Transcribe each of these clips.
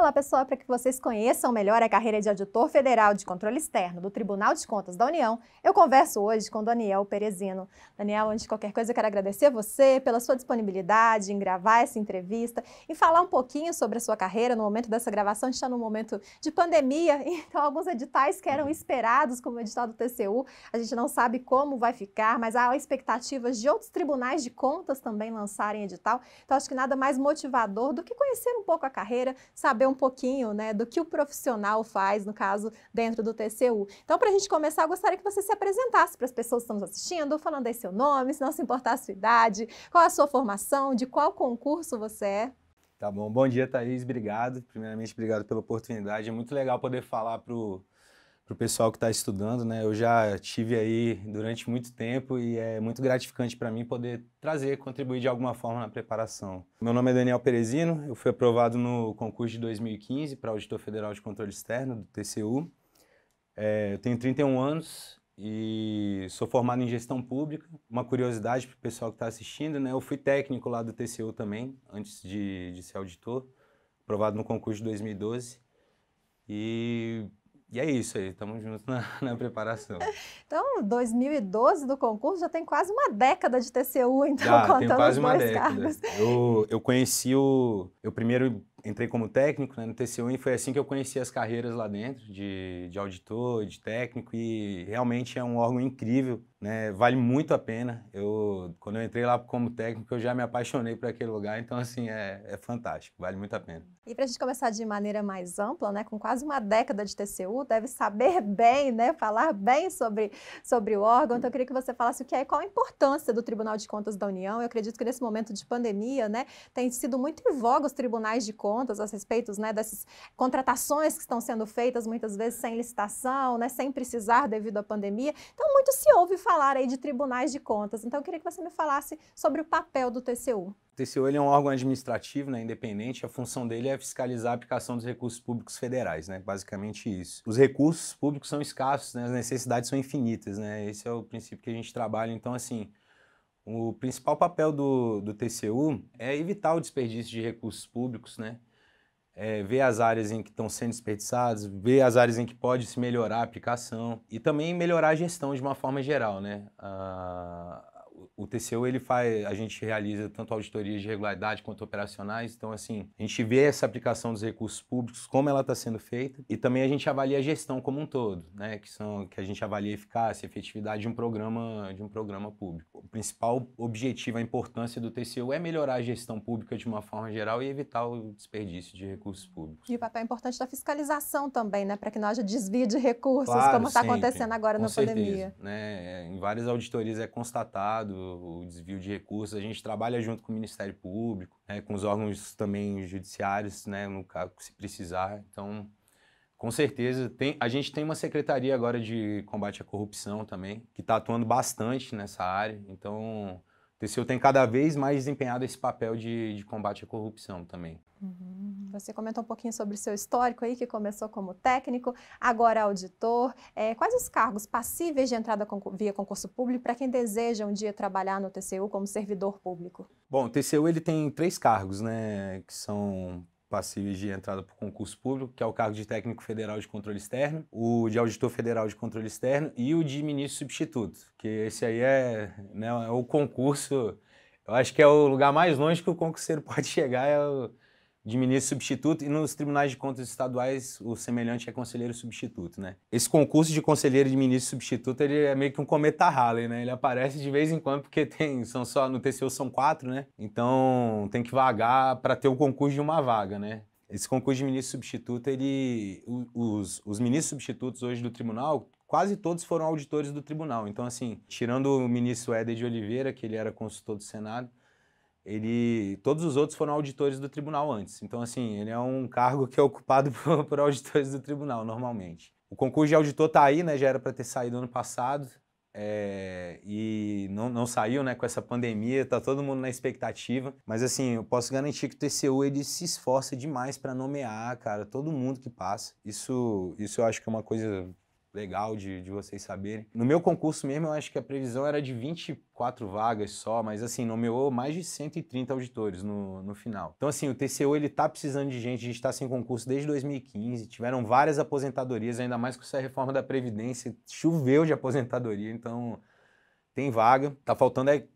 Olá, pessoal, para que vocês conheçam melhor a carreira de auditor federal de controle externo do Tribunal de Contas da União, eu converso hoje com Daniel Perezino. Daniel, antes de qualquer coisa, eu quero agradecer a você pela sua disponibilidade em gravar essa entrevista e falar um pouquinho sobre a sua carreira. No momento dessa gravação, a gente está num momento de pandemia, então alguns editais que eram uhum. esperados, como o edital do TCU, a gente não sabe como vai ficar, mas há expectativas de outros tribunais de contas também lançarem edital. Então, acho que nada mais motivador do que conhecer um pouco a carreira, saber um pouquinho né, do que o profissional faz, no caso, dentro do TCU. Então, para a gente começar, eu gostaria que você se apresentasse para as pessoas que estamos assistindo, falando aí seu nome, se não se importar a sua idade, qual a sua formação, de qual concurso você é. Tá bom. Bom dia, Thaís. Obrigado. Primeiramente, obrigado pela oportunidade. É muito legal poder falar para o para o pessoal que está estudando, né? Eu já tive aí durante muito tempo e é muito gratificante para mim poder trazer, contribuir de alguma forma na preparação. Meu nome é Daniel Perezino, eu fui aprovado no concurso de 2015 para Auditor Federal de Controle Externo, do TCU. É, eu tenho 31 anos e sou formado em Gestão Pública. Uma curiosidade para o pessoal que está assistindo, né? Eu fui técnico lá do TCU também, antes de, de ser auditor, aprovado no concurso de 2012. E e é isso aí, estamos juntos na, na, preparação. Então, 2012 do concurso já tem quase uma década de TCU, então, já, contando tem quase uma década. Eu, eu, conheci o. Eu primeiro entrei como técnico né, no TCU e foi assim que eu conheci as carreiras lá dentro, de, de auditor, de técnico, e realmente é um órgão incrível, né, vale muito a pena. Eu, quando eu entrei lá como técnico, eu já me apaixonei por aquele lugar, então assim, é, é fantástico, vale muito a pena. E para a gente começar de maneira mais ampla, né, com quase uma década de TCU, deve saber bem, né, falar bem sobre, sobre o órgão, então eu queria que você falasse o que é, qual a importância do Tribunal de Contas da União, eu acredito que nesse momento de pandemia, né, tem sido muito em voga os tribunais de contas, contas, a respeito né, dessas contratações que estão sendo feitas muitas vezes sem licitação, né, sem precisar devido à pandemia. Então, muito se ouve falar aí de tribunais de contas. Então, eu queria que você me falasse sobre o papel do TCU. O TCU ele é um órgão administrativo, né, independente, a função dele é fiscalizar a aplicação dos recursos públicos federais, né, basicamente isso. Os recursos públicos são escassos, né, as necessidades são infinitas, né, esse é o princípio que a gente trabalha, então assim, o principal papel do, do TCU é evitar o desperdício de recursos públicos, né, é, ver as áreas em que estão sendo desperdiçadas, ver as áreas em que pode se melhorar a aplicação e também melhorar a gestão de uma forma geral, né? Ah, o TCU ele faz, a gente realiza tanto auditorias de regularidade quanto operacionais, então assim, a gente vê essa aplicação dos recursos públicos, como ela está sendo feita, e também a gente avalia a gestão como um todo, né, que são que a gente avalia a eficácia, a efetividade de um programa, de um programa público. O principal objetivo, a importância do TCU é melhorar a gestão pública de uma forma geral e evitar o desperdício de recursos públicos. E o papel importante da fiscalização também, né, para que não haja desvio de recursos, claro, como está acontecendo agora Com na certeza, pandemia. Né, em várias auditorias é constatado Estado, o desvio de recursos. A gente trabalha junto com o Ministério Público, né, com os órgãos também judiciários, né, no caso, se precisar. Então, com certeza, tem, a gente tem uma secretaria agora de combate à corrupção também, que está atuando bastante nessa área. Então, TCU tem cada vez mais desempenhado esse papel de, de combate à corrupção também. Uhum. Você comentou um pouquinho sobre o seu histórico aí, que começou como técnico, agora auditor. É, quais os cargos passíveis de entrada via concurso público para quem deseja um dia trabalhar no TCU como servidor público? Bom, o TCU ele tem três cargos, né, que são passíveis de entrada para o concurso público, que é o cargo de técnico federal de controle externo, o de auditor federal de controle externo e o de ministro substituto, que esse aí é, né, é o concurso, eu acho que é o lugar mais longe que o concurseiro pode chegar, é o de ministro substituto e nos tribunais de contas estaduais o semelhante é conselheiro substituto, né? Esse concurso de conselheiro de ministro substituto ele é meio que um cometa Halley, né? Ele aparece de vez em quando porque tem são só no TCU são quatro, né? Então tem que vagar para ter o concurso de uma vaga, né? Esse concurso de ministro substituto ele os, os ministros substitutos hoje do tribunal quase todos foram auditores do tribunal. Então assim tirando o ministro Éder de Oliveira que ele era consultor do Senado ele todos os outros foram auditores do tribunal antes. Então assim, ele é um cargo que é ocupado por, por auditores do tribunal normalmente. O concurso de auditor está aí, né? Já era para ter saído ano passado. É, e não, não saiu, né, com essa pandemia, tá todo mundo na expectativa, mas assim, eu posso garantir que o TCU ele se esforça demais para nomear, cara, todo mundo que passa. Isso, isso eu acho que é uma coisa legal de, de vocês saberem. No meu concurso mesmo, eu acho que a previsão era de 24 vagas só, mas assim, nomeou mais de 130 auditores no, no final. Então assim, o TCU ele tá precisando de gente, a gente tá sem concurso desde 2015, tiveram várias aposentadorias, ainda mais com essa reforma da Previdência, choveu de aposentadoria, então tem vaga. Tá faltando é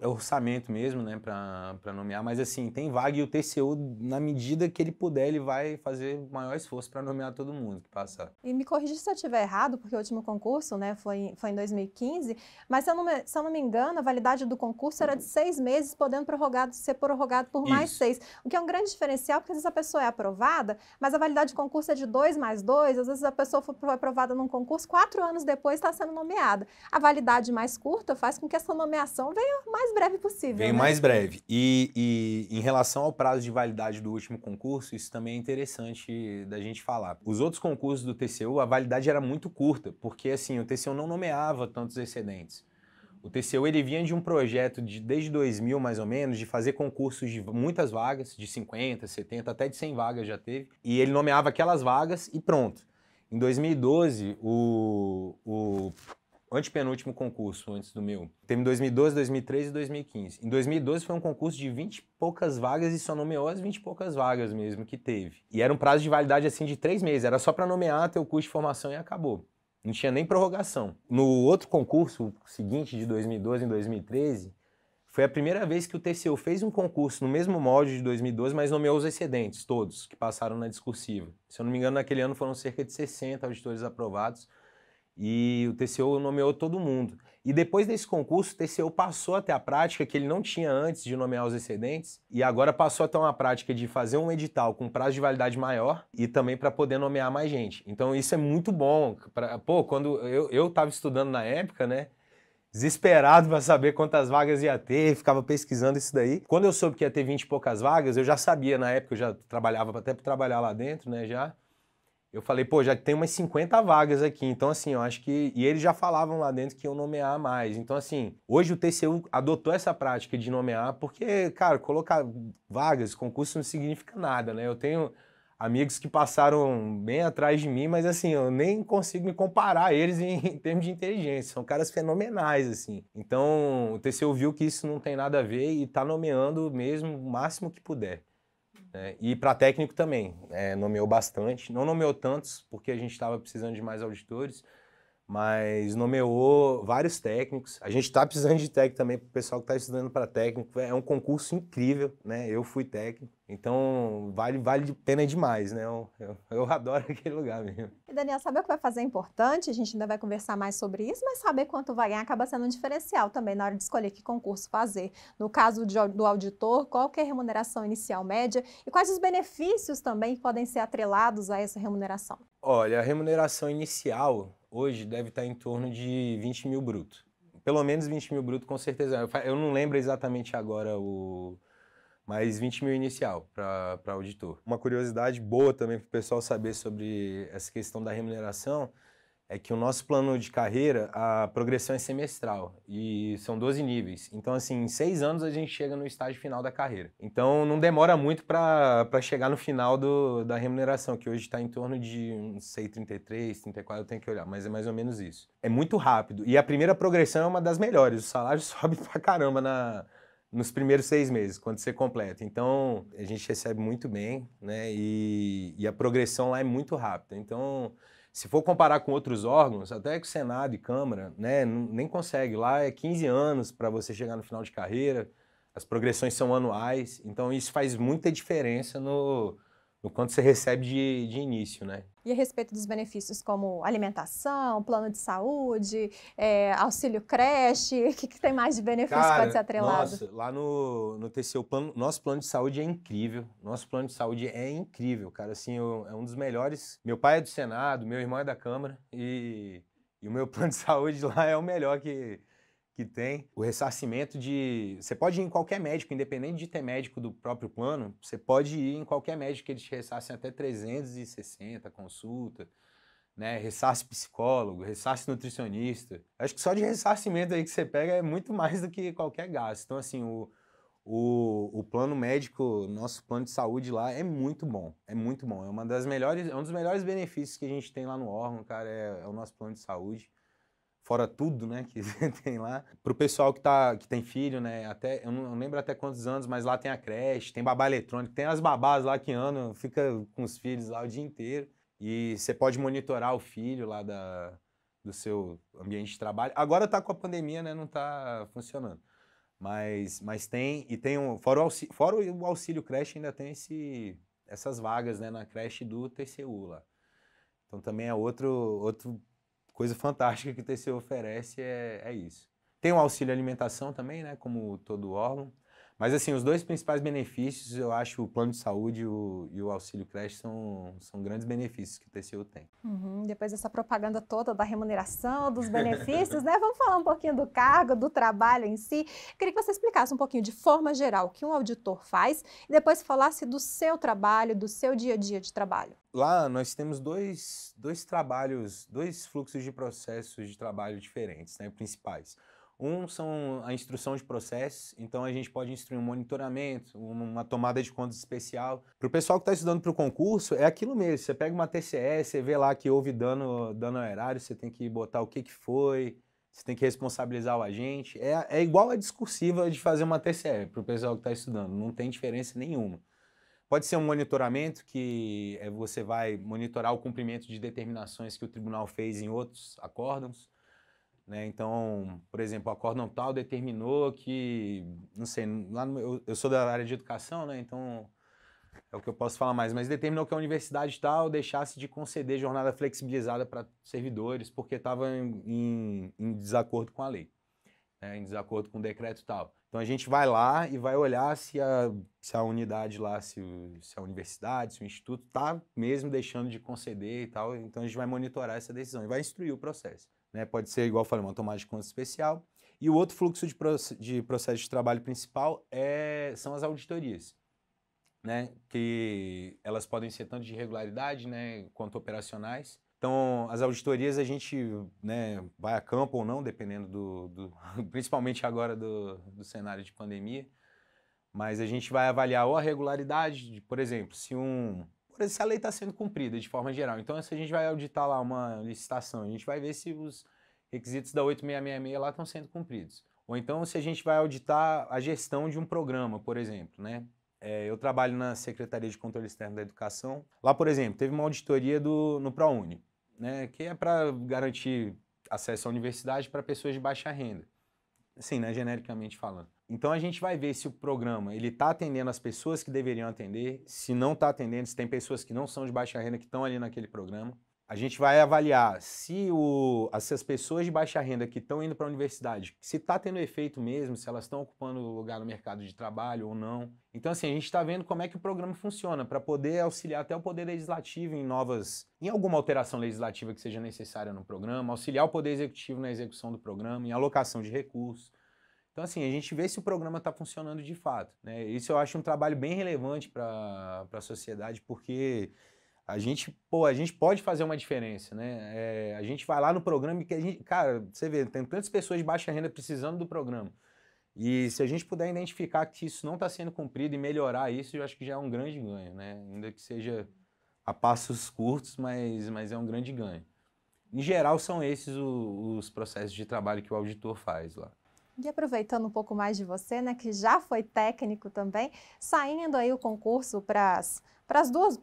é orçamento mesmo, né, para nomear, mas assim, tem vaga e o TCU, na medida que ele puder, ele vai fazer o maior esforço para nomear todo mundo que passar. E me corrija se eu estiver errado, porque o último concurso, né, foi, foi em 2015, mas se eu, não me, se eu não me engano, a validade do concurso era de seis meses, podendo prorrogado, ser prorrogado por mais seis, o que é um grande diferencial, porque às vezes a pessoa é aprovada, mas a validade do concurso é de dois mais dois, às vezes a pessoa foi aprovada num concurso, quatro anos depois está sendo nomeada. A validade mais curta faz com que essa nomeação venha mais breve possível. Vem né? mais breve. E, e em relação ao prazo de validade do último concurso, isso também é interessante da gente falar. Os outros concursos do TCU, a validade era muito curta, porque assim, o TCU não nomeava tantos excedentes. O TCU ele vinha de um projeto de desde 2000 mais ou menos de fazer concursos de muitas vagas, de 50, 70, até de 100 vagas já teve, e ele nomeava aquelas vagas e pronto. Em 2012, o, o antepenúltimo concurso antes do meu. Teve em 2012, 2013 e 2015. Em 2012 foi um concurso de 20 e poucas vagas e só nomeou as 20 e poucas vagas mesmo que teve. E era um prazo de validade assim de três meses, era só para nomear teu curso de formação e acabou. Não tinha nem prorrogação. No outro concurso seguinte, de 2012 em 2013, foi a primeira vez que o TCU fez um concurso no mesmo molde de 2012, mas nomeou os excedentes, todos, que passaram na discursiva. Se eu não me engano, naquele ano foram cerca de 60 auditores aprovados, e o TCU nomeou todo mundo. E depois desse concurso, o TCU passou até a prática que ele não tinha antes de nomear os excedentes, e agora passou até uma prática de fazer um edital com prazo de validade maior e também para poder nomear mais gente. Então isso é muito bom. Pra, pô, quando eu estava estudando na época, né? Desesperado para saber quantas vagas ia ter, ficava pesquisando isso daí. Quando eu soube que ia ter 20 e poucas vagas, eu já sabia na época, eu já trabalhava até para trabalhar lá dentro, né? Já eu falei, pô, já tem umas 50 vagas aqui, então assim, eu acho que. E eles já falavam lá dentro que iam nomear mais. Então, assim, hoje o TCU adotou essa prática de nomear, porque, cara, colocar vagas, concurso não significa nada, né? Eu tenho amigos que passaram bem atrás de mim, mas assim, eu nem consigo me comparar a eles em, em, termos de inteligência. São caras fenomenais, assim. Então, o TCU viu que isso não tem nada a ver e tá nomeando mesmo o máximo que puder. É, e para técnico também, é, nomeou bastante. Não nomeou tantos, porque a gente estava precisando de mais auditores, mas nomeou vários técnicos. A gente está precisando de técnico também para o pessoal que está estudando para técnico. É um concurso incrível, né? Eu fui técnico, então vale vale de pena demais, né? Eu, eu, eu, adoro aquele lugar mesmo. E Daniel, saber o que vai fazer é importante. A gente ainda vai conversar mais sobre isso, mas saber quanto vai ganhar acaba sendo um diferencial também na hora de escolher que concurso fazer. No caso de, do auditor, qual que é a remuneração inicial média e quais os benefícios também que podem ser atrelados a essa remuneração? Olha, a remuneração inicial hoje deve estar em torno de 20 mil bruto. Pelo menos 20 mil bruto, com certeza. Eu não lembro exatamente agora o. Mas 20 mil inicial para auditor. Uma curiosidade boa também para o pessoal saber sobre essa questão da remuneração é que o nosso plano de carreira, a progressão é semestral e são 12 níveis. Então, assim, em seis anos a gente chega no estágio final da carreira. Então, não demora muito para chegar no final do, da remuneração, que hoje está em torno de, não sei, 33, 34, eu tenho que olhar, mas é mais ou menos isso. É muito rápido. E a primeira progressão é uma das melhores. O salário sobe pra caramba na, nos primeiros seis meses, quando você completa. Então, a gente recebe muito bem, né? E, e a progressão lá é muito rápida. Então, se for comparar com outros órgãos, até que o Senado e Câmara, né, nem consegue. Lá é 15 anos para você chegar no final de carreira, as progressões são anuais, então isso faz muita diferença no, no quanto você recebe de, de início, né? e a respeito dos benefícios como alimentação, plano de saúde, é, auxílio creche, o que, que, tem mais de benefício Cara, que pode ser atrelado? Nossa, lá no, no TCU, plano, nosso plano de saúde é incrível. Nosso plano de saúde é incrível, cara. Assim, eu, é um dos melhores. Meu pai é do Senado, meu irmão é da Câmara e, e o meu plano de saúde lá é o melhor que, que tem. O ressarcimento de. Você pode ir em qualquer médico, independente de ter médico do próprio plano, você pode ir em qualquer médico que eles te ressarcem até 360 consulta, né? Ressarce psicólogo, ressarce nutricionista. Acho que só de ressarcimento aí que você pega é muito mais do que qualquer gasto. Então, assim, o, o, o plano médico, nosso plano de saúde lá é muito bom. É muito bom. É uma das melhores, é um dos melhores benefícios que a gente tem lá no órgão, cara, é, é o nosso plano de saúde fora tudo, né, que tem lá. Para o pessoal que, tá, que tem filho, né, até, eu não lembro até quantos anos, mas lá tem a creche, tem babá eletrônico, tem as babás lá que andam, fica com os filhos lá o dia inteiro. E você pode monitorar o filho lá da, do seu ambiente de trabalho. Agora tá com a pandemia, né, não tá funcionando. Mas, mas tem, e tem um, fora o auxílio, fora o auxílio creche ainda tem esse, essas vagas, né, na creche do TCU lá. Então também é outro, outro coisa fantástica que o TCU oferece é, é isso. Tem o auxílio alimentação também, né, como todo órgão. Mas assim, os dois principais benefícios, eu acho o plano de saúde e o, e o auxílio creche são, são grandes benefícios que o TCU tem. Uhum, depois dessa propaganda toda da remuneração, dos benefícios, né? Vamos falar um pouquinho do cargo, do trabalho em si. Queria que você explicasse um pouquinho de forma geral o que um auditor faz e depois falasse do seu trabalho, do seu dia a dia de trabalho. Lá nós temos dois, dois trabalhos, dois fluxos de processos de trabalho diferentes, né, principais. Um são a instrução de processos, então a gente pode instruir um monitoramento, uma tomada de contas especial. Para o pessoal que está estudando para o concurso, é aquilo mesmo. Você pega uma TCE, você vê lá que houve dano, dano ao erário, você tem que botar o que, que foi, você tem que responsabilizar o agente. É, é igual a discursiva de fazer uma TCE para o pessoal que está estudando, não tem diferença nenhuma. Pode ser um monitoramento que eh, você vai monitorar o cumprimento de determinações que o tribunal fez em outros acórdãos. Né? Então, por exemplo, o acórdão tal determinou que, não sei, lá no, eu, eu, sou da área de educação, né? então é o que eu posso falar mais, mas determinou que a universidade tal deixasse de conceder jornada flexibilizada para servidores porque estava em, em, em, desacordo com a lei, né? em desacordo com o decreto tal. Então a gente vai lá e vai olhar se a, se a unidade lá, se, se a universidade, se o instituto está mesmo deixando de conceder e tal. Então a gente vai monitorar essa decisão e vai instruir o processo. Né? Pode ser, igual eu falei, uma tomada de conta especial. E o outro fluxo de, de processo de trabalho principal é, são as auditorias. Né, que elas podem ser tanto de regularidade, né, quanto operacionais. Então, as auditorias a gente né, vai a campo ou não, dependendo do, do principalmente agora do, do, cenário de pandemia. Mas a gente vai avaliar ou a regularidade, de, por exemplo, se um, por exemplo, se a lei está sendo cumprida de forma geral. Então, se a gente vai auditar lá uma licitação, a gente vai ver se os requisitos da 8666 lá estão sendo cumpridos. Ou então, se a gente vai auditar a gestão de um programa, por exemplo, né? É, eu trabalho na Secretaria de Controle Externo da Educação. Lá, por exemplo, teve uma auditoria do, no ProUni, né? Que é para garantir acesso à universidade para pessoas de baixa renda. Assim, né? Genericamente falando. Então a gente vai ver se o programa ele está atendendo as pessoas que deveriam atender, se não está atendendo, se tem pessoas que não são de baixa renda que estão ali naquele programa. A gente vai avaliar se, o, se as pessoas de baixa renda que estão indo para a universidade, se está tendo efeito mesmo, se elas estão ocupando lugar no mercado de trabalho ou não. Então, assim, a gente está vendo como é que o programa funciona para poder auxiliar até o Poder Legislativo em novas. em alguma alteração legislativa que seja necessária no programa, auxiliar o Poder Executivo na execução do programa, em alocação de recursos. Então, assim, a gente vê se o programa está funcionando de fato. Né? Isso eu acho um trabalho bem relevante para a sociedade, porque a gente, pô, a gente pode fazer uma diferença, né? É, a gente vai lá no programa que a gente, cara, você vê, tem tantas pessoas de baixa renda precisando do programa. E se a gente puder identificar que isso não está sendo cumprido e melhorar isso, eu acho que já é um grande ganho, né? Ainda que seja a passos curtos, mas, mas é um grande ganho. Em geral, são esses os processos de trabalho que o auditor faz lá. E aproveitando um pouco mais de você, né, que já foi técnico também, saindo aí o concurso para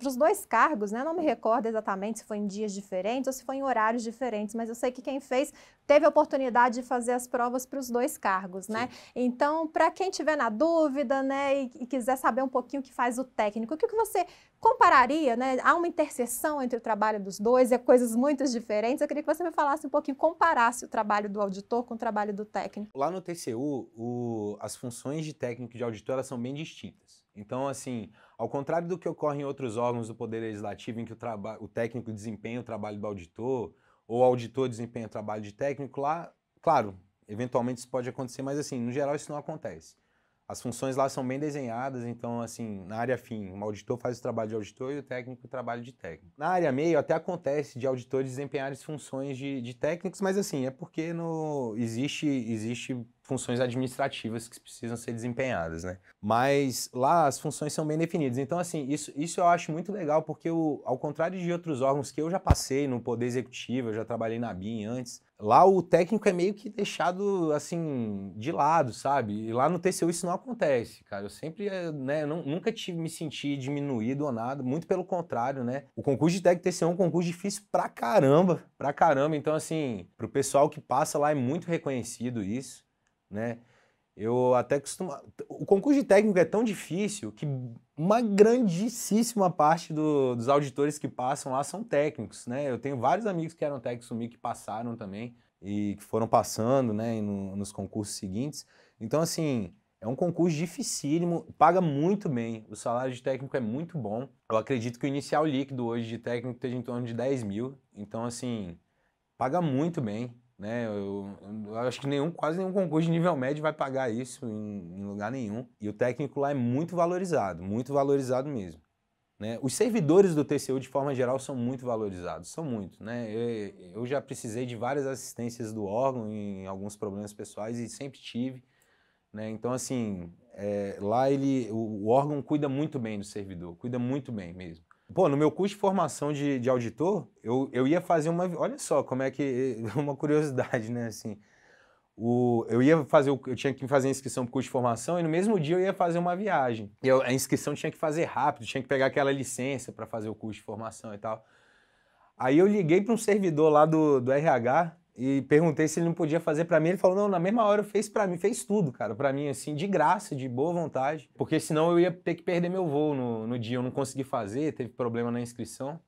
os dois cargos, né? Não me recordo exatamente se foi em dias diferentes ou se foi em horários diferentes, mas eu sei que quem fez teve a oportunidade de fazer as provas para os dois cargos, né? Então, para quem tiver na dúvida, né, e, e, quiser saber um pouquinho o que faz o técnico, o que, que você compararia, né? Há uma interseção entre o trabalho dos dois, é coisas muito diferentes. Eu queria que você me falasse um pouquinho, comparasse o trabalho do auditor com o trabalho do técnico. Lá no TCU, o, as funções de técnico e de auditor elas são bem distintas. Então, assim, ao contrário do que ocorre em outros órgãos do Poder Legislativo, em que o, o técnico desempenha o trabalho do auditor, ou o auditor desempenha o trabalho de técnico, lá, claro, eventualmente isso pode acontecer, mas assim, no geral isso não acontece as funções lá são bem desenhadas, então, assim, na área fim, o auditor faz o trabalho de auditor e o técnico o trabalho de técnico. Na área meio, até acontece de auditores desempenharem funções de, de técnicos, mas, assim, é porque no, existe, existe funções administrativas que precisam ser desempenhadas, né? Mas lá as funções são bem definidas. Então, assim, isso, isso eu acho muito legal, porque eu, ao contrário de outros órgãos que eu já passei no Poder Executivo, eu já trabalhei na BIM antes, lá o técnico é meio que deixado, assim, de lado, sabe? E lá no TCU isso não acontece, cara. Eu sempre, eh, né, não, nunca tive, me senti diminuído ou nada, muito pelo contrário, né? O concurso de técnico TCU é um concurso difícil pra caramba, pra caramba. Então, assim, pro pessoal que passa lá é muito reconhecido isso né? Eu até costumo. O concurso de técnico é tão difícil que uma grandíssima parte do, dos auditores que passam lá são técnicos, né? Eu tenho vários amigos que eram técnicos comigo que passaram também e que foram passando, né, no, nos concursos seguintes. Então, assim, é um concurso dificílimo, paga muito bem, o salário de técnico é muito bom. Eu acredito que o inicial líquido hoje de técnico esteja em torno de 10 mil, então, assim, paga muito bem né? Eu, eu, acho que nenhum, quase nenhum concurso de nível médio vai pagar isso em, em, lugar nenhum. E o técnico lá é muito valorizado, muito valorizado mesmo. Né? Os servidores do TCU, de forma geral, são muito valorizados, são muito. Né? Eu, eu já precisei de várias assistências do órgão em alguns problemas pessoais e sempre tive. Né? Então, assim, é, lá ele, o, o órgão cuida muito bem do servidor, cuida muito bem mesmo. Pô, no meu curso de formação de, de auditor, eu, eu ia fazer uma. Olha só como é que. Uma curiosidade, né? Assim, o, eu ia fazer. Eu tinha que fazer a inscrição para curso de formação e no mesmo dia eu ia fazer uma viagem. E eu, a inscrição tinha que fazer rápido, tinha que pegar aquela licença para fazer o curso de formação e tal. Aí eu liguei para um servidor lá do, do RH e perguntei se ele não podia fazer para mim. Ele falou: "Não, na mesma hora fez para mim, fez tudo, cara, para mim assim, de graça, de boa vontade, porque senão eu ia ter que perder meu voo no, no dia, eu não consegui fazer, teve problema na inscrição.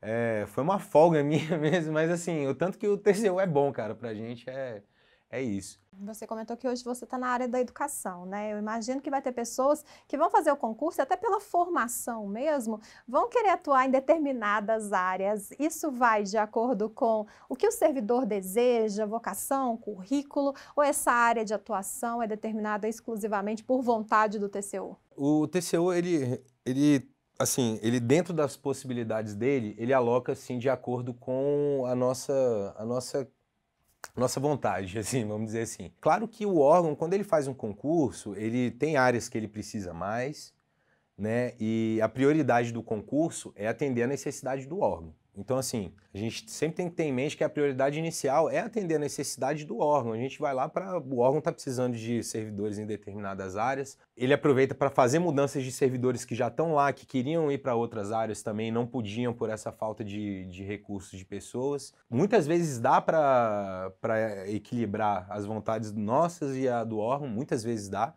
É, foi uma folga minha mesmo, mas assim, o tanto que o TCU é bom, cara, pra gente é é isso. Você comentou que hoje você está na área da educação, né? Eu imagino que vai ter pessoas que vão fazer o concurso, até pela formação mesmo, vão querer atuar em determinadas áreas. Isso vai de acordo com o que o servidor deseja, vocação, currículo, ou essa área de atuação é determinada exclusivamente por vontade do TCU? O TCU, ele, ele assim, ele dentro das possibilidades dele, ele aloca assim de acordo com a nossa a nossa nossa vontade, assim, vamos dizer assim. Claro que o órgão, quando ele faz um concurso, ele tem áreas que ele precisa mais, né? E a prioridade do concurso é atender a necessidade do órgão. Então, assim, a gente sempre tem que ter em mente que a prioridade inicial é atender a necessidade do órgão. A gente vai lá para. O órgão está precisando de servidores em determinadas áreas. Ele aproveita para fazer mudanças de servidores que já estão lá, que queriam ir para outras áreas também, não podiam por essa falta de, de recursos de pessoas. Muitas vezes dá para equilibrar as vontades nossas e a do órgão, muitas vezes dá.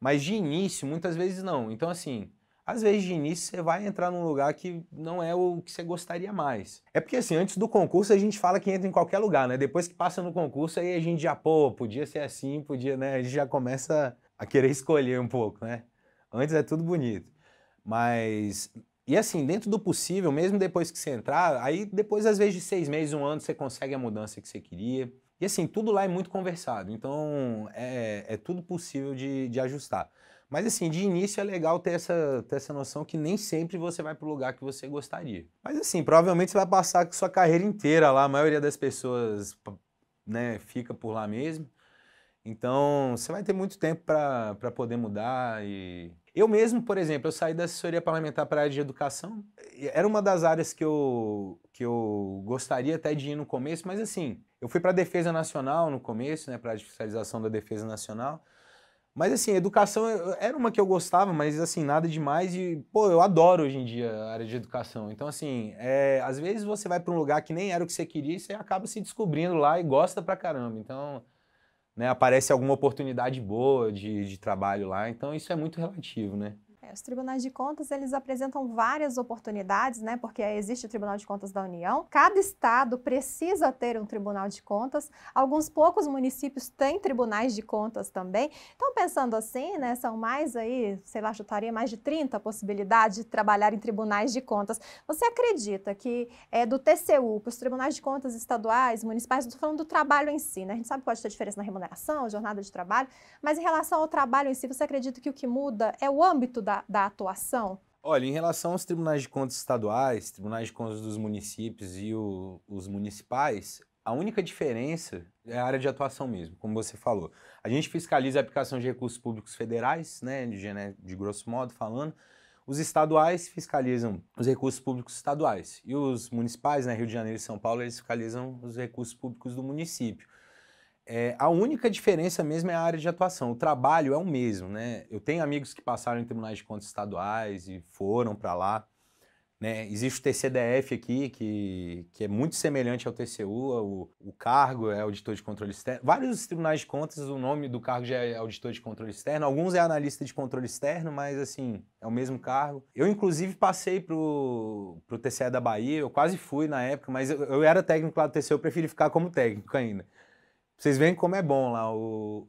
Mas de início, muitas vezes não. Então, assim, às vezes, de início, você vai entrar num lugar que não é o que você gostaria mais. É porque, assim, antes do concurso a gente fala que entra em qualquer lugar, né? Depois que passa no concurso, aí a gente já, pô, podia ser assim, podia, né? A gente já começa a querer escolher um pouco, né? Antes é tudo bonito. Mas e assim, dentro do possível, mesmo depois que você entrar, aí depois, às vezes, de seis meses, um ano, você consegue a mudança que você queria. E assim, tudo lá é muito conversado, então é, é tudo possível de, de ajustar. Mas assim, de início é legal ter essa, ter essa noção que nem sempre você vai para o lugar que você gostaria. Mas assim, provavelmente você vai passar sua carreira inteira lá, a maioria das pessoas né, fica por lá mesmo. Então, você vai ter muito tempo para poder mudar e... Eu mesmo, por exemplo, eu saí da assessoria parlamentar para a área de educação. Era uma das áreas que eu, que eu gostaria até de ir no começo, mas assim, eu fui para a Defesa Nacional no começo, né, para a fiscalização da Defesa Nacional. Mas assim, educação era uma que eu gostava, mas assim, nada demais. E, pô, eu adoro hoje em dia a área de educação. Então, assim, é, às vezes você vai para um lugar que nem era o que você queria e você acaba se descobrindo lá e gosta pra caramba. Então, né, aparece alguma oportunidade boa de, de trabalho lá. Então, isso é muito relativo, né? É, os tribunais de contas, eles apresentam várias oportunidades, né? Porque existe o Tribunal de Contas da União. Cada estado precisa ter um Tribunal de Contas. Alguns poucos municípios têm tribunais de contas também. Então, pensando assim, né? São mais aí, sei lá, chutaria mais de 30 possibilidades de trabalhar em tribunais de contas. Você acredita que é, do TCU para os tribunais de contas estaduais, municipais, estou falando do trabalho em si, né? A gente sabe que pode ter diferença na remuneração, jornada de trabalho, mas em relação ao trabalho em si, você acredita que o que muda é o âmbito da da, da atuação? Olha, em relação aos tribunais de contas estaduais, tribunais de contas dos municípios e o, os municipais, a única diferença é a área de atuação mesmo, como você falou. A gente fiscaliza a aplicação de recursos públicos federais, né, de, de grosso modo falando. Os estaduais fiscalizam os recursos públicos estaduais. E os municipais, né, Rio de Janeiro e São Paulo, eles fiscalizam os recursos públicos do município. É, a única diferença mesmo é a área de atuação. O trabalho é o mesmo, né? Eu tenho amigos que passaram em tribunais de contas estaduais e foram para lá. Né? Existe o TCDF aqui, que, que é muito semelhante ao TCU, o, o cargo é auditor de controle externo. Vários tribunais de contas, o nome do cargo já é auditor de controle externo. Alguns é analista de controle externo, mas assim, é o mesmo cargo. Eu, inclusive, passei para o TCE da Bahia, eu quase fui na época, mas eu, eu era técnico lá do TCU, eu preferi ficar como técnico ainda. Vocês veem como é bom lá o,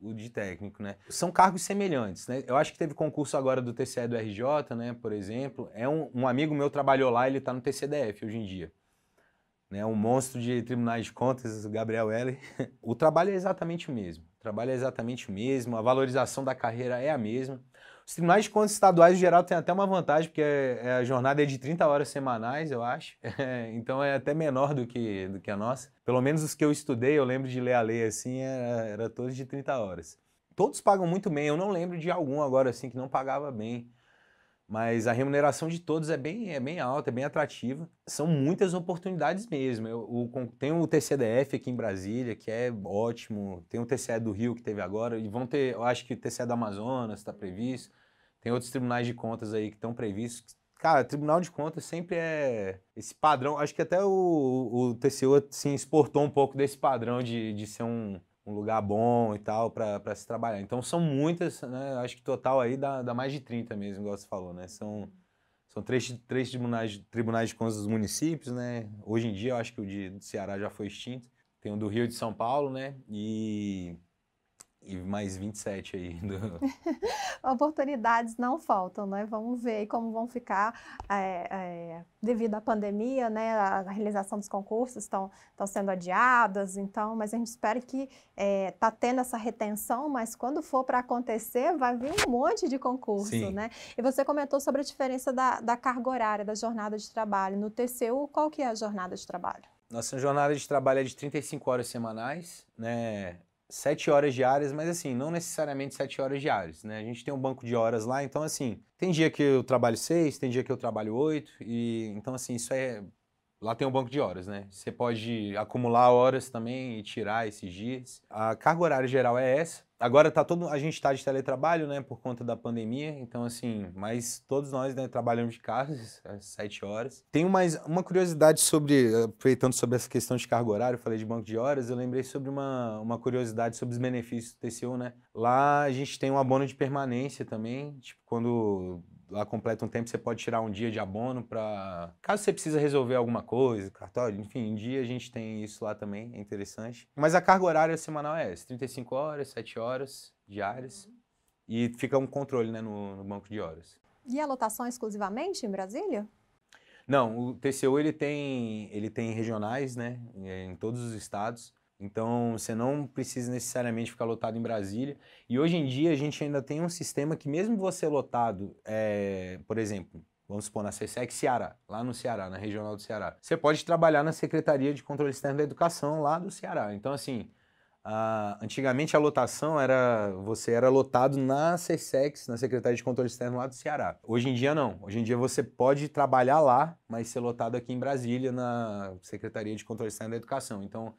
o, o, de técnico, né? São cargos semelhantes, né? Eu acho que teve concurso agora do TCE do RJ, né? Por exemplo, é um, um amigo meu trabalhou lá, ele está no TCDF hoje em dia. Né? Um monstro de tribunais de contas, o Gabriel L. o trabalho é exatamente o mesmo. O trabalho é exatamente o mesmo, a valorização da carreira é a mesma. Os tribunais de contas estaduais, em geral, tem até uma vantagem, porque é, é a jornada é de 30 horas semanais, eu acho. É, então é até menor do que, do que a nossa. Pelo menos os que eu estudei, eu lembro de ler a lei assim, era, é, era todos de 30 horas. Todos pagam muito bem, eu não lembro de algum agora assim que não pagava bem. Mas a remuneração de todos é bem, é bem alta, é bem atrativa. São muitas oportunidades mesmo. Eu, o, tem o TCDF aqui em Brasília, que é ótimo. Tem o TCE do Rio, que teve agora. E vão ter, eu acho que o TCE do Amazonas está previsto. Tem outros tribunais de contas aí que estão previstos. Cara, Tribunal de Contas sempre é esse padrão. Acho que até o, o TCU se assim, exportou um pouco desse padrão de, de ser um, um lugar bom e tal para se trabalhar. Então são muitas, né? Acho que total aí dá, dá mais de 30 mesmo, igual você falou, né? São, são três, três tribunais, tribunais de contas dos municípios, né? Hoje em dia eu acho que o de Ceará já foi extinto. Tem o do Rio de São Paulo, né? E e mais 27 aí. Do... Oportunidades não faltam, né? Vamos ver aí como vão ficar é, é, devido à pandemia, né? A realização dos concursos estão, estão sendo adiadas, então, mas a gente espera que está é, tendo essa retenção, mas quando for para acontecer, vai vir um monte de concurso, Sim. né? E você comentou sobre a diferença da, da carga horária, da jornada de trabalho. No TCU, qual que é a jornada de trabalho? Nossa jornada de trabalho é de 35 horas semanais, né? sete horas diárias, mas assim, não necessariamente sete horas diárias, né? A gente tem um banco de horas lá, então assim, tem dia que eu trabalho seis, tem dia que eu trabalho oito, e então assim, isso é. Lá tem um banco de horas, né? Você pode acumular horas também e tirar esses dias. A carga horária geral é essa agora tá todo a gente está de teletrabalho, né, por conta da pandemia. Então assim, mas todos nós né, trabalhamos de casa às é sete horas. Tenho mais uma curiosidade sobre aproveitando sobre essa questão de cargo horário falei de banco de horas, eu lembrei sobre uma, uma curiosidade sobre os benefícios do TCU, né? Lá a gente tem um abono de permanência também, tipo quando lá completa um tempo, você pode tirar um dia de abono para caso você precisa resolver alguma coisa, cartório, enfim, um dia a gente tem isso lá também, é interessante. Mas a carga horária semanal é essa, 35 horas, 7 horas diárias uhum. e fica um controle né, no, no, banco de horas. E a lotação é exclusivamente em Brasília? Não, o TCU ele tem, ele tem regionais né, em todos os estados. Então, você não precisa necessariamente ficar lotado em Brasília. E hoje em dia, a gente ainda tem um sistema que, mesmo você lotado, é, por exemplo, vamos supor, na CSEC Ceará, lá no Ceará, na regional do Ceará, você pode trabalhar na Secretaria de Controle Externo da Educação lá do Ceará. Então, assim, antigamente a lotação era. Você era lotado na CSEX, na Secretaria de Controle Externo lá do Ceará. Hoje em dia não. Hoje em dia você pode trabalhar lá, mas ser lotado aqui em Brasília, na Secretaria de Controle Externo da Educação. Então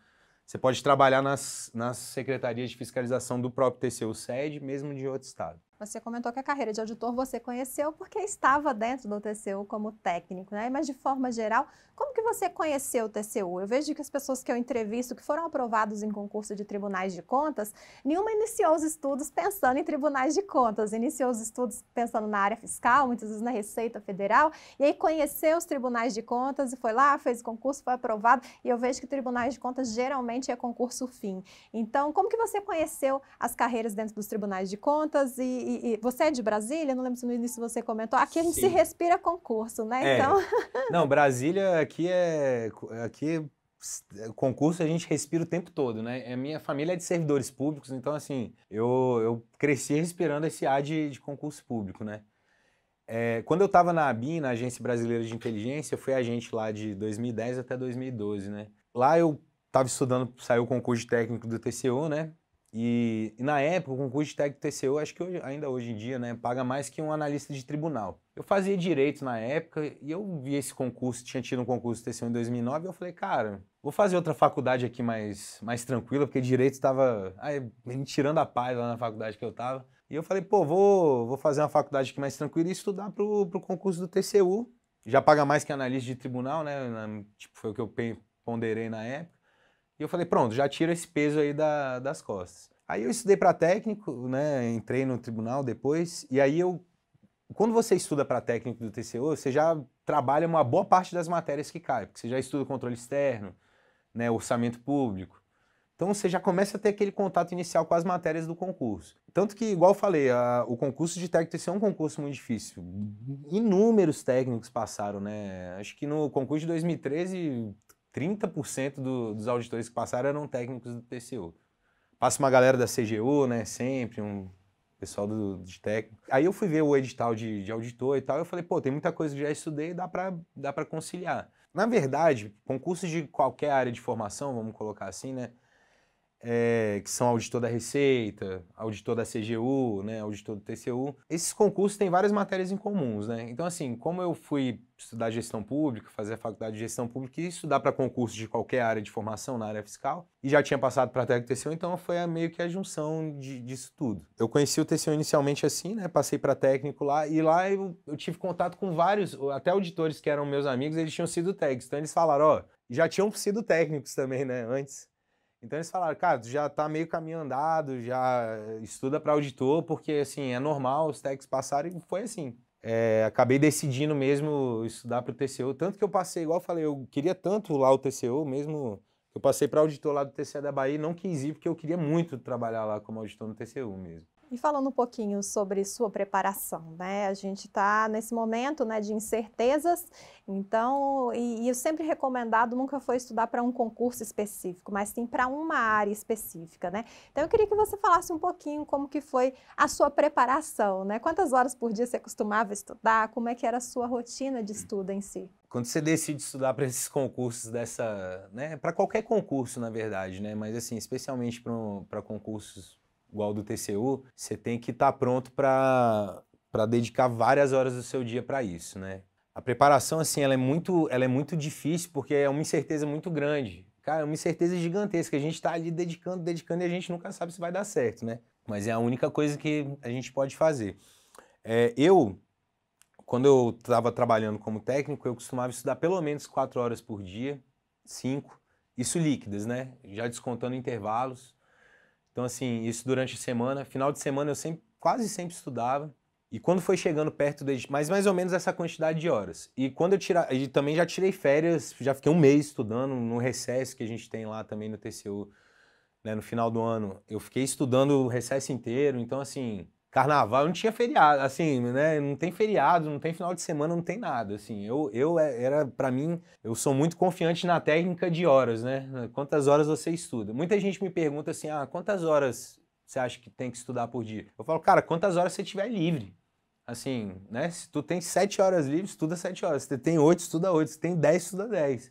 você pode trabalhar nas, nas secretarias de fiscalização do próprio TCU sede, mesmo de outro estado. Você comentou que a carreira de auditor você conheceu porque estava dentro do TCU como técnico, né? Mas de forma geral, como que você conheceu o TCU? Eu vejo que as pessoas que eu entrevisto que foram aprovados em concurso de tribunais de contas, nenhuma iniciou os estudos pensando em tribunais de contas, iniciou os estudos pensando na área fiscal, muitas vezes na Receita Federal, e aí conheceu os tribunais de contas e foi lá, fez o concurso, foi aprovado, e eu vejo que tribunais de contas geralmente é concurso fim. Então, como que você conheceu as carreiras dentro dos tribunais de contas e e, e, você é de Brasília? Não lembro se no início você comentou. Aqui a gente se respira concurso, né? É. Então. Não, Brasília aqui é aqui concurso a gente respira o tempo todo, né? A é, minha família é de servidores públicos, então assim eu, eu cresci respirando esse ar de, de concurso público, né? É, quando eu estava na ABIN, na Agência Brasileira de Inteligência, eu fui agente lá de 2010 até 2012, né? Lá eu estava estudando, saiu o concurso técnico do TCU, né? E, e, na época, o concurso de técnico TCU, acho que hoje, ainda hoje em dia, né, paga mais que um analista de tribunal. Eu fazia direito na época e eu vi esse concurso, tinha tido um concurso de TCU em 2009 e eu falei, cara, vou fazer outra faculdade aqui mais, mais tranquila, porque direito estava me tirando a paz lá na faculdade que eu estava. E eu falei, pô, vou, vou fazer uma faculdade aqui mais tranquila e estudar para o concurso do TCU. Já paga mais que analista de tribunal, né? Tipo, foi o que eu ponderei na época. E eu falei, pronto, já tiro esse peso aí da, das costas. Aí eu estudei para técnico, né? Entrei no tribunal depois, e aí eu. Quando você estuda para técnico do TCO, você já trabalha uma boa parte das matérias que caem porque você já estuda controle externo, né, orçamento público. Então você já começa a ter aquele contato inicial com as matérias do concurso. Tanto que, igual eu falei, a, o concurso de técnico TCO é um concurso muito difícil. Inúmeros técnicos passaram, né? Acho que no concurso de 2013, 30% do, dos auditores que passaram eram técnicos do TCU. Passa uma galera da CGU, né? Sempre, um pessoal do, de técnico. Aí eu fui ver o edital de, de auditor e tal, eu falei, pô, tem muita coisa que já estudei, dá para dá pra conciliar. Na verdade, concursos de qualquer área de formação, vamos colocar assim, né? é, que são auditor da Receita, auditor da CGU, né, auditor do TCU. Esses concursos têm várias matérias em comuns, né? Então, assim, como eu fui estudar gestão pública, fazer a faculdade de gestão pública e estudar para concursos de qualquer área de formação na área fiscal, e já tinha passado para a técnica TCU, então foi a, meio que a junção de, disso tudo. Eu conheci o TCU inicialmente assim, né? Passei para técnico lá, e lá eu, eu, tive contato com vários, até auditores que eram meus amigos, eles tinham sido técnicos. Então eles falaram, ó, oh, já tinham sido técnicos também, né, antes. Então eles falaram, cara, tu já tá meio caminho andado, já eh, estuda para auditor, porque assim, é normal os techs passarem, e foi assim. É, acabei decidindo mesmo estudar para o TCU, tanto que eu passei, igual eu falei, eu queria tanto lá o TCU, mesmo eu passei para auditor lá do TCE da Bahia, não quis ir porque eu queria muito trabalhar lá como auditor no TCU mesmo. E falando um pouquinho sobre sua preparação, né? A gente está nesse momento né, de incertezas, então, e, e eu sempre recomendado nunca foi estudar para um concurso específico, mas sim para uma área específica, né? Então eu queria que você falasse um pouquinho como que foi a sua preparação, né? Quantas horas por dia você costumava estudar? Como é que era a sua rotina de estudo em si? Quando você decide estudar para esses concursos dessa, né, para qualquer concurso, na verdade, né, mas assim, especialmente para concursos igual do TCU, você tem que estar tá pronto para dedicar várias horas do seu dia para isso, né? A preparação, assim, ela é, muito, ela é muito difícil porque é uma incerteza muito grande. Cara, é uma incerteza gigantesca. A gente está ali dedicando, dedicando e a gente nunca sabe se vai dar certo, né? Mas é a única coisa que a gente pode fazer. É, eu, quando eu estava trabalhando como técnico, eu costumava estudar pelo menos quatro horas por dia, cinco, isso líquidas, né? Já descontando intervalos. Então, assim, isso durante a semana. Final de semana eu sempre, quase sempre estudava. E quando foi chegando perto de mais mais ou menos essa quantidade de horas. E quando eu tirar, e também já tirei férias, já fiquei um mês estudando no recesso que a gente tem lá também no TCU, né, no final do ano. Eu fiquei estudando o recesso inteiro, então assim, carnaval não tinha feriado, assim, né? Não tem feriado, não tem final de semana, não tem nada, assim. Eu, eu é, era, para mim, eu sou muito confiante na técnica de horas, né? Quantas horas você estuda? Muita gente me pergunta assim, ah, quantas horas você acha que tem que estudar por dia? Eu falo, cara, quantas horas você tiver livre? Assim, né? Se tu tem sete horas livres, estuda sete horas. Se tu tem oito, estuda oito. Se tem dez, estuda dez.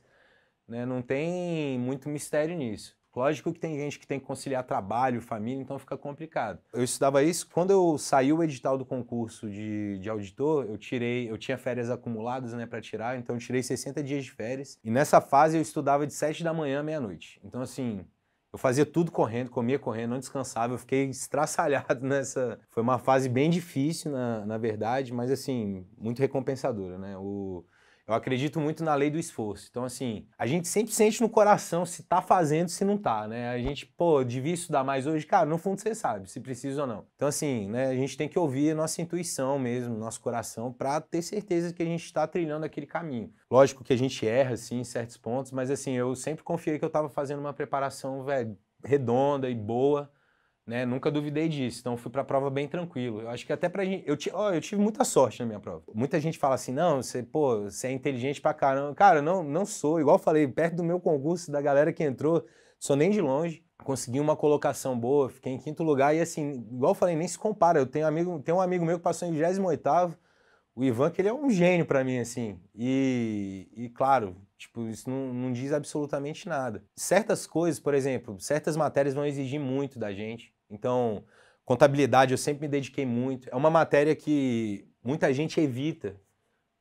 Né? Não tem muito mistério nisso. Lógico que tem gente que tem que conciliar trabalho, família, então fica complicado. Eu estudava isso. Quando eu saí o edital do concurso de, de auditor, eu tirei, eu tinha férias acumuladas, né, para tirar, então eu tirei 60 dias de férias. E nessa fase eu estudava de 7 da manhã à meia-noite. Então, assim, eu fazia tudo correndo, comia correndo, não descansava, eu fiquei estraçalhado nessa. Foi uma fase bem difícil, na, na verdade, mas assim, muito recompensadora, né? O, eu acredito muito na lei do esforço. Então, assim, a gente sempre sente no coração se tá fazendo, se não tá, né? A gente, pô, devia estudar mais hoje. Cara, no fundo você sabe se precisa ou não. Então, assim, né, a gente tem que ouvir a nossa intuição mesmo, nosso coração, para ter certeza que a gente está trilhando aquele caminho. Lógico que a gente erra, assim, em certos pontos, mas, assim, eu sempre confiei que eu tava fazendo uma preparação, velho, redonda e boa né? Nunca duvidei disso, então fui para a prova bem tranquilo. Eu acho que até pra gente. Eu, t... oh, eu tive muita sorte na minha prova. Muita gente fala assim: não, você, pô, você é inteligente pra caramba. Cara, não, não sou. Igual eu falei, perto do meu concurso, da galera que entrou, sou nem de longe. Consegui uma colocação boa, fiquei em quinto lugar. E assim, igual eu falei, nem se compara. Eu tenho, amigo, tenho um amigo meu que passou em 28, o Ivan, que ele é um gênio para mim, assim. E, e claro, Tipo, isso não, não, diz absolutamente nada. Certas coisas, por exemplo, certas matérias vão exigir muito da gente. Então, contabilidade eu sempre me dediquei muito. É uma matéria que muita gente evita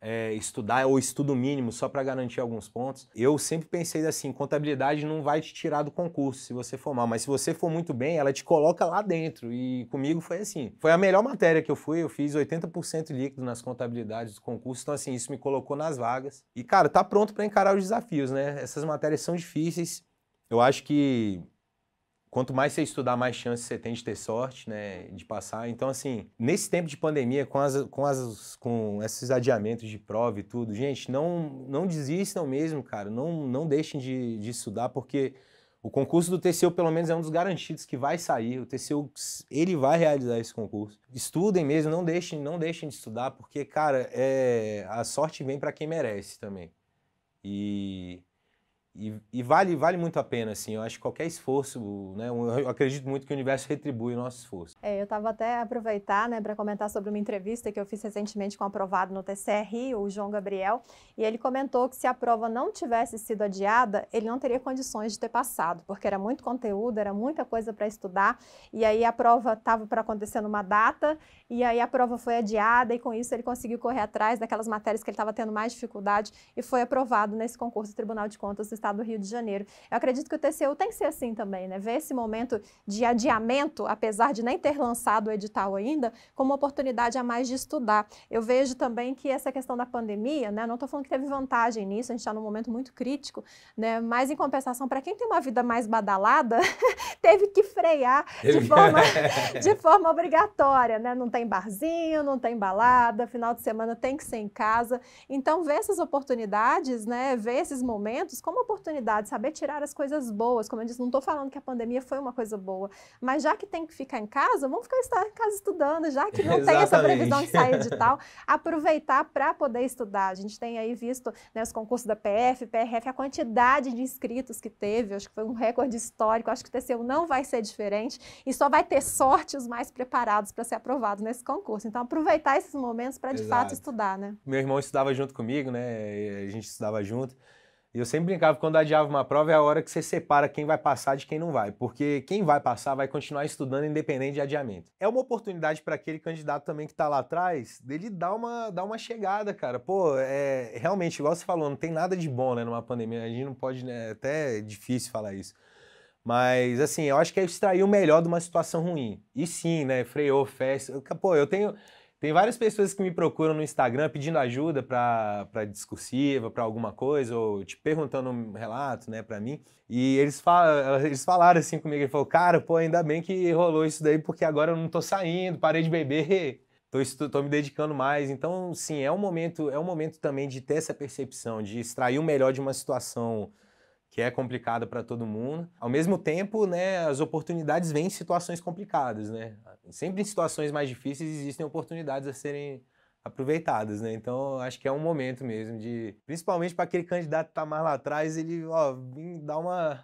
é, estudar ou estudo mínimo só para garantir alguns pontos. Eu sempre pensei assim, contabilidade não vai te tirar do concurso se você for mal, mas se você for muito bem, ela te coloca lá dentro. E comigo foi assim. Foi a melhor matéria que eu fui, eu fiz 80% líquido nas contabilidades do concurso, então assim, isso me colocou nas vagas. E cara, tá pronto para encarar os desafios, né? Essas matérias são difíceis. Eu acho que quanto mais você estudar, mais chance você tem de ter sorte, né, de passar. Então, assim, nesse tempo de pandemia, com, as, com, as, com esses adiamentos de prova e tudo, gente, não, não desistam mesmo, cara. Não, não deixem de, de estudar, porque o concurso do TCU, pelo menos, é um dos garantidos que vai sair. O TCU, ele vai realizar esse concurso. Estudem mesmo, não deixem, não deixem de estudar, porque, cara, é, a sorte vem para quem merece também. E e, e, vale, vale muito a pena, assim. Eu acho que qualquer esforço, né? Eu acredito muito que o universo retribui o nosso esforço. É, eu estava até aproveitar, né, para comentar sobre uma entrevista que eu fiz recentemente com um aprovado no TCR, o João Gabriel, e ele comentou que se a prova não tivesse sido adiada, ele não teria condições de ter passado, porque era muito conteúdo, era muita coisa para estudar, e aí a prova estava para acontecer numa data, e aí a prova foi adiada, e com isso ele conseguiu correr atrás daquelas matérias que ele estava tendo mais dificuldade, e foi aprovado nesse concurso do Tribunal de Contas estado tá do Rio de Janeiro. Eu acredito que o TCU tem que ser assim também, né? Ver esse momento de adiamento, apesar de nem ter lançado o edital ainda, como uma oportunidade a mais de estudar. Eu vejo também que essa questão da pandemia, né? Não estou falando que teve vantagem nisso, a gente está num momento muito crítico, né? Mas em compensação, para quem tem uma vida mais badalada, teve que frear de forma, de forma obrigatória, né? Não tem barzinho, não tem balada, final de semana tem que ser em casa. Então, ver essas oportunidades, né? Ver esses momentos como oportunidade oportunidade, saber tirar as coisas boas. Como eu disse, não estou falando que a pandemia foi uma coisa boa, mas já que tem que ficar em casa, vamos ficar em casa estudando, já que não Exatamente. tem essa previsão de sair de tal, aproveitar para poder estudar. A gente tem aí visto né, os concursos da PF, PRF, a quantidade de inscritos que teve, acho que foi um recorde histórico, acho que o TCU não vai ser diferente e só vai ter sorte os mais preparados para ser aprovado nesse concurso. Então, aproveitar esses momentos para de Exato. fato estudar, né? Meu irmão estudava junto comigo, né? A gente estudava junto. E eu sempre brincava quando adiava uma prova é a hora que você separa quem vai passar de quem não vai, porque quem vai passar vai continuar estudando independente de adiamento. É uma oportunidade para aquele candidato também que está lá atrás dele dar uma, dar uma chegada, cara. Pô, é realmente, igual você falou, não tem nada de bom né, numa pandemia. A gente não pode, né? É até é difícil falar isso. Mas, assim, eu acho que é extrair o melhor de uma situação ruim. E sim, né? Freou, festa. Pô, eu tenho. Tem várias pessoas que me procuram no Instagram pedindo ajuda para discursiva, para alguma coisa, ou te perguntando um relato, né, para mim. E eles, fal, eles falaram assim comigo, ele falou, cara, pô, ainda bem que rolou isso daí, porque agora eu não tô saindo, parei de beber, tô, tô me dedicando mais. Então, sim, é um momento, é um momento também de ter essa percepção, de extrair o melhor de uma situação que é complicada para todo mundo. Ao mesmo tempo, né, as oportunidades vêm em situações complicadas, né? Sempre em situações mais difíceis existem oportunidades a serem aproveitadas, né? Então, acho que é um momento mesmo de, principalmente para aquele candidato que tá mais lá atrás, ele, ó, vir dar uma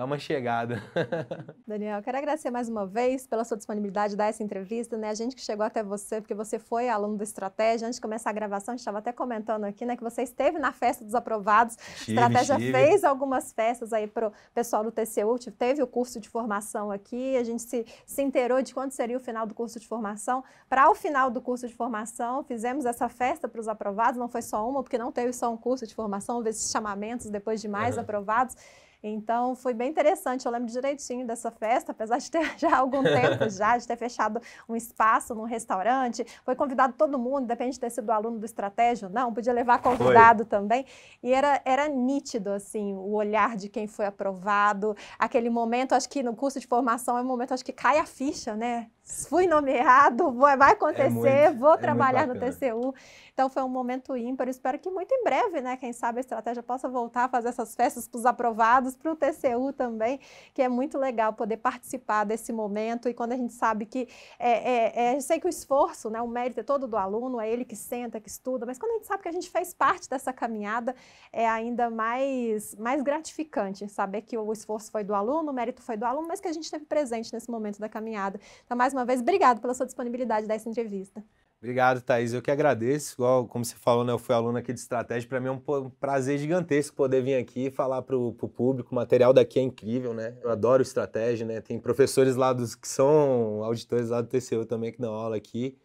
dá uma chegada. Daniel, quero agradecer mais uma vez pela sua disponibilidade de dar essa entrevista, né? A gente que chegou até você, porque você foi aluno da Estratégia. Antes de começar a gravação, a gente estava até comentando aqui, né, que você esteve na festa dos aprovados. Estive, Estratégia fez algumas festas aí para o pessoal do TCU, teve o curso de formação aqui, a gente se, se inteirou de quando seria o final do curso de formação. Para o final do curso de formação, fizemos essa festa para os aprovados, não foi só uma, porque não teve só um curso de formação, houve esses chamamentos depois de mais uhum. aprovados. Então foi bem interessante. Eu lembro direitinho dessa festa, apesar de ter já algum tempo já, de ter fechado um espaço num restaurante. Foi convidado todo mundo, depende de ter sido aluno do estratégia ou não, podia levar convidado foi. também. E era, era nítido, assim, o olhar de quem foi aprovado. Aquele momento, acho que no curso de formação é um momento, acho que cai a ficha, né? fui nomeado, vai acontecer, é muito, vou é trabalhar é no TCU. Então foi um momento ímpar. espero que muito em breve, né? Quem sabe a estratégia possa voltar a fazer essas festas para os aprovados, para o TCU também, que é muito legal poder participar desse momento. E quando a gente sabe que é, é, é, eu sei que o esforço, né, o mérito é todo do aluno, é ele que senta, que estuda, mas quando a gente sabe que a gente fez parte dessa caminhada, é ainda mais, mais gratificante saber que o esforço foi do aluno, o mérito foi do aluno, mas que a gente teve presente nesse momento da caminhada. Então, mais uma uma vez, obrigado pela sua disponibilidade dessa entrevista. Obrigado, Thaís. Eu que agradeço. Igual, como você falou, né, eu fui aluno aqui de estratégia. Para mim é um prazer gigantesco poder vir aqui falar para o público. O material daqui é incrível, né? Eu adoro estratégia, né? Tem professores lá dos que são auditores lá do TCU também que dão aula aqui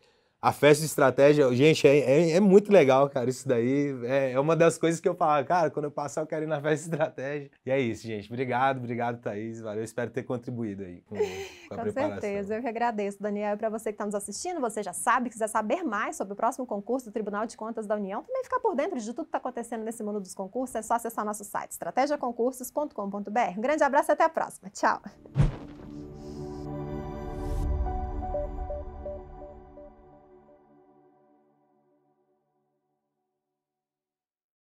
a festa de estratégia, gente, é, é, é muito legal, cara, isso daí. É, é, uma das coisas que eu falo, cara, quando eu passar eu quero ir na festa de estratégia. E é isso, gente. Obrigado, obrigado, Thaís. Valeu, espero ter contribuído aí com, com a com preparação. Com certeza, eu que agradeço, Daniel. E para você que está nos assistindo, você já sabe, quiser saber mais sobre o próximo concurso do Tribunal de Contas da União, também ficar por dentro de tudo que está acontecendo nesse mundo dos concursos, é só acessar nosso site, estratégiaconcursos.com.br. Um grande abraço e até a próxima. Tchau!